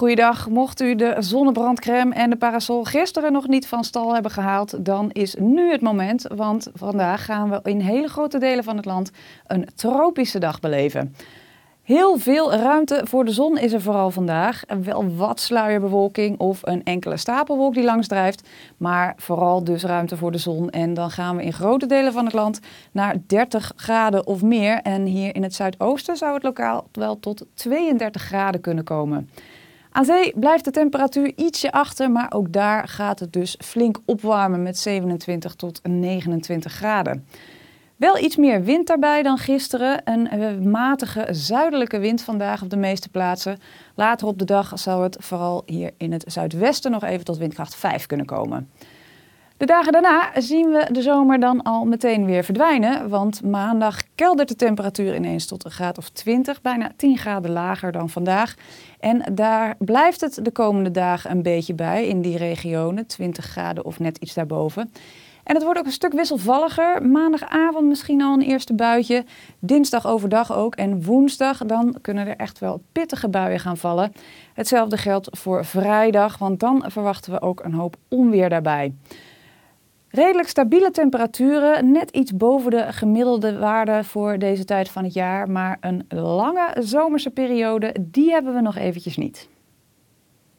Goeiedag, mocht u de zonnebrandcrème en de parasol gisteren nog niet van stal hebben gehaald, dan is nu het moment, want vandaag gaan we in hele grote delen van het land een tropische dag beleven. Heel veel ruimte voor de zon is er vooral vandaag. Wel wat sluierbewolking of een enkele stapelwolk die langs drijft. Maar vooral dus ruimte voor de zon. En dan gaan we in grote delen van het land naar 30 graden of meer. En hier in het zuidoosten zou het lokaal wel tot 32 graden kunnen komen. Aan zee blijft de temperatuur ietsje achter, maar ook daar gaat het dus flink opwarmen met 27 tot 29 graden. Wel iets meer wind daarbij dan gisteren. Een eh, matige zuidelijke wind vandaag op de meeste plaatsen. Later op de dag zal het vooral hier in het zuidwesten nog even tot windkracht 5 kunnen komen. De dagen daarna zien we de zomer dan al meteen weer verdwijnen, want maandag keldert de temperatuur ineens tot een graad of 20, bijna 10 graden lager dan vandaag. En daar blijft het de komende dagen een beetje bij in die regionen, 20 graden of net iets daarboven. En het wordt ook een stuk wisselvalliger. Maandagavond misschien al een eerste buitje. Dinsdag overdag ook. En woensdag dan kunnen er echt wel pittige buien gaan vallen. Hetzelfde geldt voor vrijdag, want dan verwachten we ook een hoop onweer daarbij. Redelijk stabiele temperaturen, net iets boven de gemiddelde waarde voor deze tijd van het jaar, maar een lange zomerse periode, die hebben we nog eventjes niet.